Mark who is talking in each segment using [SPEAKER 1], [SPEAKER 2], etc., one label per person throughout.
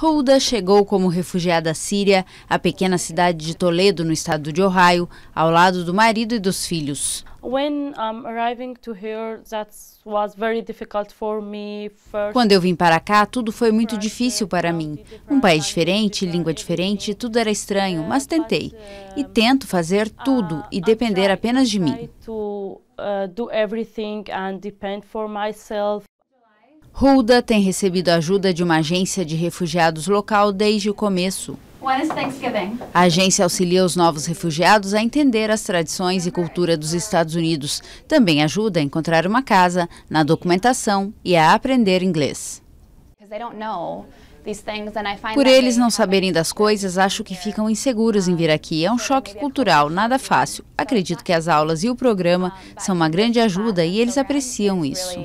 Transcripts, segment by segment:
[SPEAKER 1] Hulda chegou como refugiada síria à pequena cidade de Toledo, no estado de Ohio, ao lado do marido e dos filhos. Quando eu vim para cá, tudo foi muito difícil uh, para mim. Um país diferente, uh, língua diferente, tudo era estranho, mas tentei. E uh, tento fazer tudo e depender apenas de mim. Hulda tem recebido ajuda de uma agência de refugiados local desde o começo. A agência auxilia os novos refugiados a entender as tradições e cultura dos Estados Unidos. Também ajuda a encontrar uma casa, na documentação e a aprender inglês. Por eles não saberem das coisas, acho que ficam inseguros em vir aqui. É um choque cultural, nada fácil. Acredito que as aulas e o programa são uma grande ajuda e eles apreciam isso.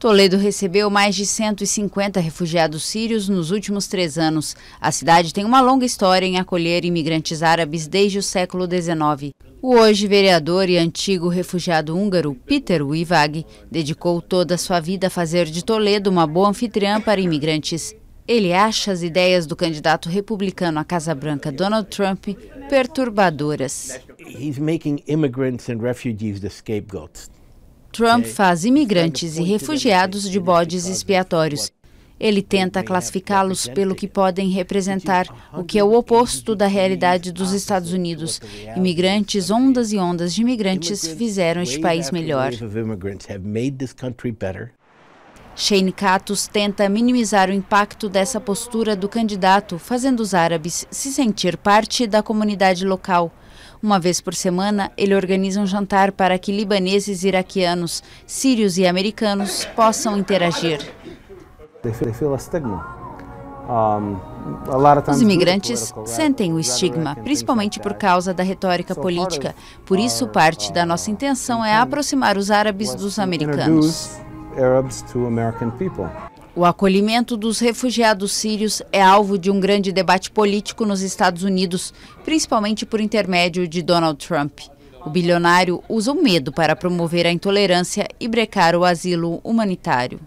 [SPEAKER 1] Toledo recebeu mais de 150 refugiados sírios nos últimos três anos. A cidade tem uma longa história em acolher imigrantes árabes desde o século XIX. O hoje vereador e antigo refugiado húngaro Peter Wivag, dedicou toda a sua vida a fazer de Toledo uma boa anfitriã para imigrantes. Ele acha as ideias do candidato republicano à Casa Branca Donald Trump perturbadoras. He's making immigrants and refugees the scapegoats. Trump é, faz imigrantes e refugiados de bodes expiatórios. Ele tenta classificá-los pelo que podem representar, o que é o oposto da realidade dos Estados Unidos. Imigrantes, ondas e ondas de imigrantes fizeram este país melhor. Shane Katus tenta minimizar o impacto dessa postura do candidato, fazendo os árabes se sentir parte da comunidade local. Uma vez por semana, ele organiza um jantar para que libaneses, iraquianos, sírios e americanos possam interagir. Os imigrantes sentem o estigma, principalmente por causa da retórica política. Por isso, parte da nossa intenção é aproximar os árabes dos americanos. O acolhimento dos refugiados sírios é alvo de um grande debate político nos Estados Unidos, principalmente por intermédio de Donald Trump. O bilionário usa o medo para promover a intolerância e brecar o asilo humanitário.